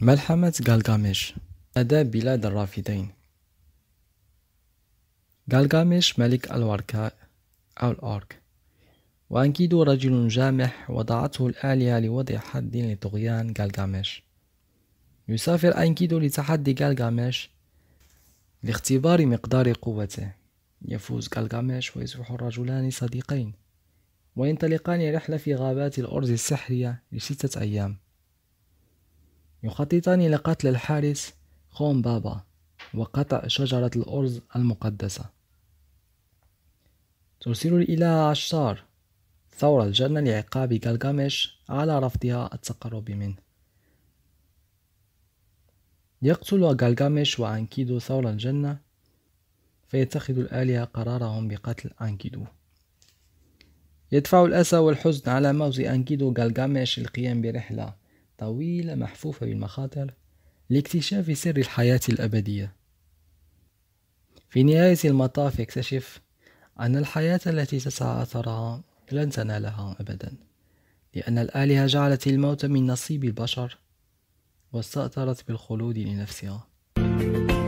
ملحمة غالغامش لدى بلاد الرافدين غالغامش ملك الوركاء أو الأورك وأنكيد رجل جامح وضعته الآلهة لوضع حد لطغيان غالغامش يسافر أنكيدو لتحدي غالغامش لاختبار مقدار قوته يفوز غالغامش ويصبح الرجلان صديقين وينطلقان رحلة في غابات الأرز السحرية لستة أيام يخططان لقتل الحارس خون بابا وقطع شجرة الأرز المقدسة ترسل الإله عشار ثور الجنة لعقاب جلجامش على رفضها التقرب منه يقتل جلجامش وأنكيدو ثور الجنة فيتخذ الآلهة قرارهم بقتل أنكيدو يدفع الأسى والحزن على موت أنكيدو جلجامش القيام برحلة طويلة محفوفة بالمخاطر لاكتشاف سر الحياة الأبدية في نهاية المطاف يكتشف أن الحياة التي تسعى أثرها لن تنالها أبدا لأن الآلهة جعلت الموت من نصيب البشر واستأثرت بالخلود لنفسها